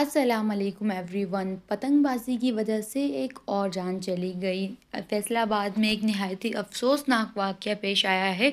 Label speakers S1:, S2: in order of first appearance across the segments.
S1: अस्सलाम वालेकुम एवरीवन पतंगबाजी की वजह से एक और जान चली गई फैसलाबाद में एक नहायत ही अफसोसनाक वाक़ पेश आया है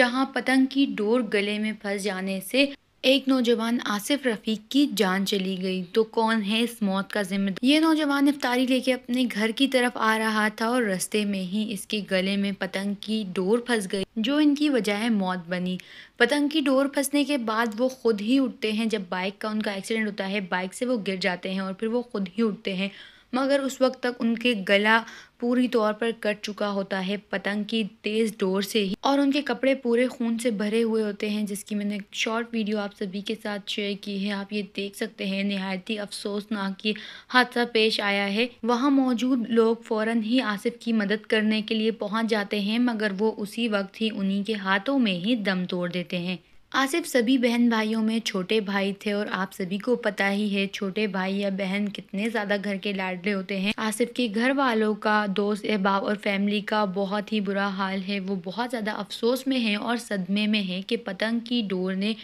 S1: जहां पतंग की डोर गले में फंस जाने से एक नौजवान आसिफ रफीक की जान चली गई तो कौन है इस मौत का जिम्मेदार ये नौजवान इफ्तारी लेके अपने घर की तरफ आ रहा था और रस्ते में ही इसके गले में पतंग की डोर फंस गई जो इनकी वजह मौत बनी पतंग की डोर फंसने के बाद वो खुद ही उठते हैं जब बाइक का उनका एक्सीडेंट होता है बाइक से वो गिर जाते हैं और फिर वो खुद ही उठते हैं मगर उस वक्त तक उनके गला पूरी तौर पर कट चुका होता है पतंग की तेज़ डोर से ही और उनके कपड़े पूरे खून से भरे हुए होते हैं जिसकी मैंने एक शॉर्ट वीडियो आप सभी के साथ शेयर की है आप ये देख सकते हैं नहायत ही अफसोसनाक ये हादसा पेश आया है वहाँ मौजूद लोग फौरन ही आसिफ की मदद करने के लिए पहुँच जाते हैं मगर वो उसी वक्त ही उन्हीं के हाथों में ही दम तोड़ देते हैं आसिफ सभी बहन भाइयों में छोटे भाई थे और आप सभी को पता ही है छोटे भाई या बहन कितने ज़्यादा घर के लाडले होते हैं आसिफ के घर वालों का दोस्त अहबाब और फैमिली का बहुत ही बुरा हाल है वो बहुत ज़्यादा अफसोस में है और सदमे में है कि पतंग की डोर ने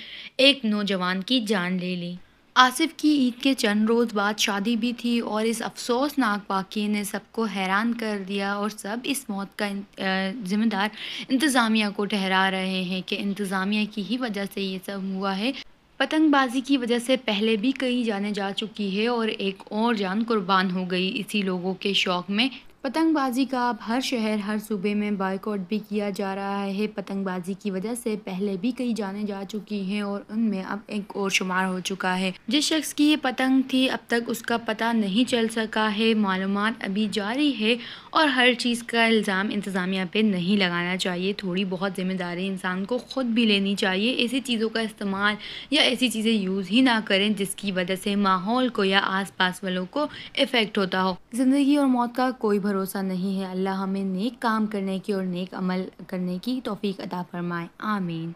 S1: एक नौजवान की जान ले ली आसिफ की ईद के चंद रोज़ बाद शादी भी थी और इस अफसोसनाक वाक़े ने सबको हैरान कर दिया और सब इस मौत का ज़िम्मेदार इंतज़ामिया को ठहरा रहे हैं कि इंतज़ामिया की ही वजह से ये सब हुआ है पतंगबाजी की वजह से पहले भी कई जाने जा चुकी है और एक और जान कुर्बान हो गई इसी लोगों के शौक़ में पतंगबाजी का अब हर शहर हर सूबे में बाइकआउट भी किया जा रहा है पतंगबाजी की वजह से पहले भी कई जाने जा चुकी हैं और उनमें अब एक और शुमार हो चुका है जिस शख्स की ये पतंग थी अब तक उसका पता नहीं चल सका है मालूम अभी जारी है और हर चीज़ का इल्ज़ाम इंतज़ामिया पे नहीं लगाना चाहिए थोड़ी बहुत ज़िम्मेदारी इंसान को ख़ुद भी लेनी चाहिए ऐसी चीज़ों का इस्तेमाल या ऐसी चीज़ें यूज़ ही ना करें जिसकी वजह से माहौल को या आस वालों को इफ़ेक्ट होता हो ज़िंदगी और मौत का कोई भरोसा नहीं है अल्लाह हमें नेक काम करने की और नेक अमल करने की तोफ़ी अता फ़रमाए आमीन